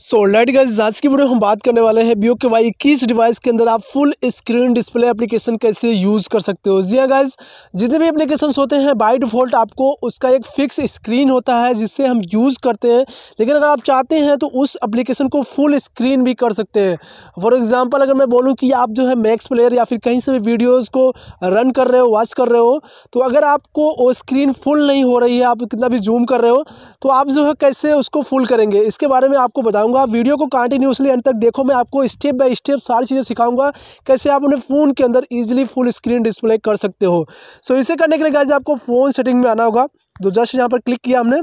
so light guys आज की video हम बात करने वाले हैं बीओ के वाई इक्कीस डिवाइस के अंदर आप फुल स्क्रीन डिस्प्ले एप्लीकेशन कैसे यूज़ कर सकते हो जी हाँ जितने भी एप्लीकेशन होते हैं बाई डिफ़ॉल्ट आपको उसका एक फिक्स स्क्रीन होता है जिससे हम यूज़ करते हैं लेकिन अगर आप चाहते हैं तो उस एप्लीकेशन को फुल स्क्रीन भी कर सकते हैं फॉर एग्ज़ाम्पल अगर मैं बोलूँ कि आप जो है मैक्स प्लेयर या फिर कहीं से भी वीडियोज़ को रन कर रहे हो वॉच कर रहे हो तो अगर आपको वो स्क्रीन फुल नहीं हो रही है आप कितना भी जूम कर रहे हो तो आप जो है कैसे उसको फुल करेंगे इसके बारे में आपको बता बताऊंगा वीडियो को कंटिन्यूसली एंड तक देखो मैं आपको स्टेप बाय स्टेप सारी चीज़ें सिखाऊंगा कैसे आप अपने फ़ोन के अंदर इजीली फुल स्क्रीन डिस्प्ले कर सकते हो सो so, इसे करने के लिए गाइज आपको फ़ोन सेटिंग में आना होगा तो जस्ट यहाँ पर क्लिक किया हमने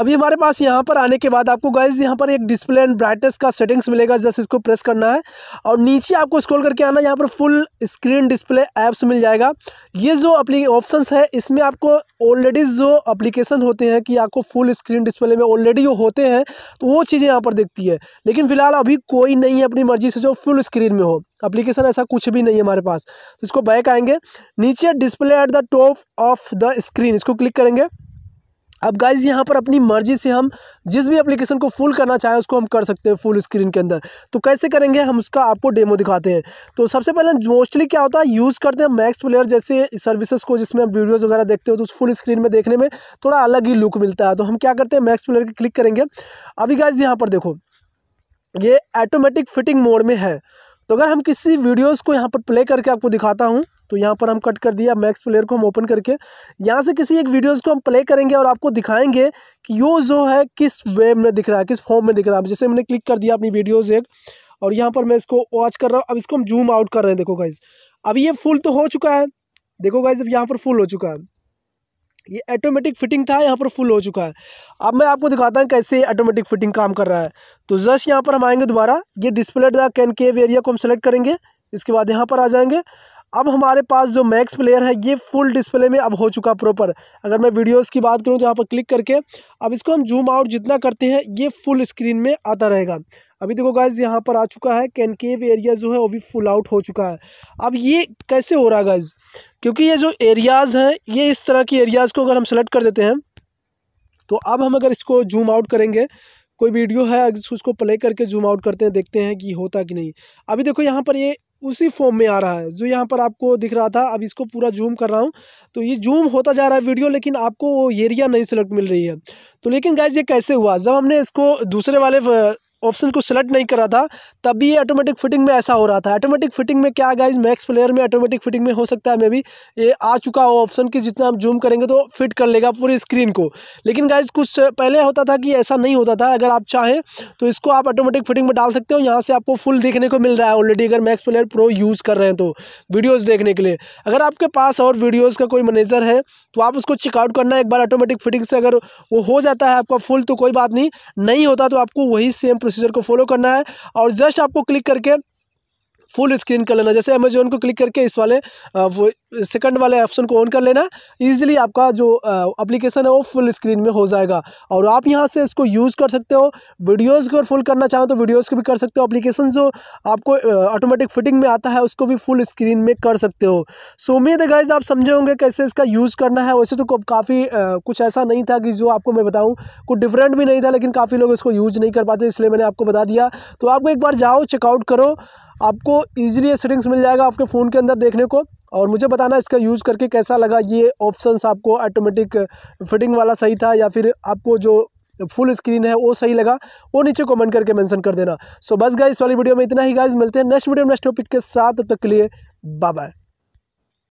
अभी हमारे पास यहाँ पर आने के बाद आपको गाइज यहाँ पर एक डिस्प्ले एंड ब्राइटनेस का सेटिंग्स मिलेगा जस्ट इसको प्रेस करना है और नीचे आपको स्क्रॉल करके आना यहाँ पर फुल स्क्रीन डिस्प्ले ऐप्स मिल जाएगा ये जो अपनी ऑप्शंस है इसमें आपको ऑलरेडी जो अप्लीकेशन होते हैं कि आपको फुल स्क्रीन डिस्प्ले में ऑलरेडी जो होते हैं तो वो चीज़ें यहाँ पर दिखती है लेकिन फिलहाल अभी कोई नहीं है अपनी मर्जी से जो फुल स्क्रीन में हो अप्लीकेशन ऐसा कुछ भी नहीं है हमारे पास तो इसको बैक आएंगे नीचे display at the top of the screen इसको क्लिक करेंगे अब गाइज यहाँ पर अपनी मर्जी से हम जिस भी एप्लीकेशन को फुल करना चाहें उसको हम कर सकते हैं फुल स्क्रीन के अंदर तो कैसे करेंगे हम उसका आपको डेमो दिखाते हैं तो सबसे पहले मोस्टली क्या होता है यूज़ करते हैं मैक्स प्लेयर जैसे सर्विसेज को जिसमें हम वीडियोज़ वगैरह देखते हो तो उस फुल स्क्रीन में देखने में थोड़ा अलग ही लुक मिलता है तो हम क्या करते हैं मैक्स प्लेयर के क्लिक करेंगे अभी गाइज यहाँ पर देखो ये ऑटोमेटिक फिटिंग मोड में है तो अगर हम किसी वीडियोज़ को यहाँ पर प्ले करके आपको दिखाता हूँ तो यहाँ पर हम कट कर दिया मैक्स प्लेयर को हम ओपन करके यहाँ से किसी एक वीडियोज़ को हम प्ले करेंगे और आपको दिखाएंगे कि यो जो है किस वे में दिख रहा है किस फॉर्म में दिख रहा है जैसे मैंने क्लिक कर दिया अपनी वीडियोज़ एक और यहाँ पर मैं इसको वॉच कर रहा हूँ अब इसको हम जूम आउट कर रहे हैं देखो गाइज अब ये फुल तो हो चुका है देखो गाइज अब यहाँ पर फुल हो चुका है ये ऑटोमेटिक फिटिंग था यहाँ पर फुल हो चुका है अब मैं आपको दिखाता हूँ कैसे ऑटोमेटिक फिटिंग काम कर रहा है तो जस्ट यहाँ पर हम आएंगे दोबारा ये display the can cave area को हम सेलेक्ट करेंगे इसके बाद यहाँ पर आ जाएंगे अब हमारे पास जो मैक्स प्लेयर है ये फुल डिस्प्ले में अब हो चुका प्रॉपर अगर मैं वीडियोस की बात करूं तो यहाँ पर क्लिक करके अब इसको हम जूम आउट जितना करते हैं ये फुल स्क्रीन में आता रहेगा अभी देखो गाइज यहाँ पर आ चुका है कैनकेव एरिया जो है वो भी फुल आउट हो चुका है अब ये कैसे हो रहा गाइज क्योंकि ये जो एरियाज़ हैं ये इस तरह के एरियाज़ को अगर हम सेलेक्ट कर देते हैं तो अब हम अगर इसको जूम आउट करेंगे कोई वीडियो है उसको प्ले करके जूम आउट करते हैं देखते हैं कि होता कि नहीं अभी देखो यहाँ पर ये उसी फॉर्म में आ रहा है जो यहाँ पर आपको दिख रहा था अब इसको पूरा जूम कर रहा हूँ तो ये जूम होता जा रहा है वीडियो लेकिन आपको वो एरिया नहीं सेलेक्ट मिल रही है तो लेकिन गाइज ये कैसे हुआ जब हमने इसको दूसरे वाले ऑप्शन को सिलेक्ट नहीं करा था तभी ये ऑटोमेटिक फिटिंग में ऐसा हो रहा था ऑटोमेटिक फिटिंग में क्या गाइज मैक्स प्लेयर में ऑटोमेटिक फिटिंग में हो सकता है मे भी ये आ चुका हो ऑप्शन कि जितना हम जूम करेंगे तो फिट कर लेगा पूरी स्क्रीन को लेकिन गाइज कुछ पहले होता था कि ऐसा नहीं होता था अगर आप चाहें तो इसको आप ऑटोमेटिक फिटिंग में डाल सकते हो यहाँ से आपको फुल देखने को मिल रहा है ऑलरेडी अगर मैक्स प्लेयर प्रो यूज़ कर रहे हैं तो वीडियोज़ देखने के लिए अगर आपके पास और वीडियोज़ का कोई मैनेजर है तो आप उसको चेकआउट करना एक बार ऑटोमेटिक फिटिंग से अगर वो हो जाता है आपका फुल तो कोई बात नहीं नहीं होता तो आपको वही सेम प्रोसीजर को फॉलो करना है और जस्ट आपको क्लिक करके फुल स्क्रीन कर लेना जैसे अमेजोन को क्लिक करके इस वाले वो सेकंड वाले ऑप्शन को ऑन कर लेना इजीली आपका जो एप्लीकेशन है वो फुल स्क्रीन में हो जाएगा और आप यहाँ से इसको यूज़ कर सकते हो वीडियोज़ को फुल करना चाहो तो वीडियोज़ को भी कर सकते हो अप्लीकेशन जो आपको ऑटोमेटिक फिटिंग में आता है उसको भी फुल स्क्रीन में कर सकते हो सो उम्मीद है गाइज आप समझे होंगे कैसे इसका यूज़ करना है वैसे तो काफ़ी कुछ ऐसा नहीं था कि जो आपको मैं बताऊँ कुछ डिफरेंट भी नहीं था लेकिन काफ़ी लोग इसको यूज़ नहीं कर पाते इसलिए मैंने आपको बता दिया तो आपको एक बार जाओ चेकआउट करो आपको ईजिली ये सेटिंग्स मिल जाएगा आपके फ़ोन के अंदर देखने को और मुझे बताना इसका यूज़ करके कैसा लगा ये ऑप्शंस आपको ऑटोमेटिक फिटिंग वाला सही था या फिर आपको जो फुल स्क्रीन है वो सही लगा वो नीचे कमेंट करके मेंशन कर देना सो so, बस गाइस वाली वीडियो में इतना ही गाइस मिलते हैं नेक्स्ट वीडियो नेक्स्ट टॉपिक के साथ तक के लिए बाय बाय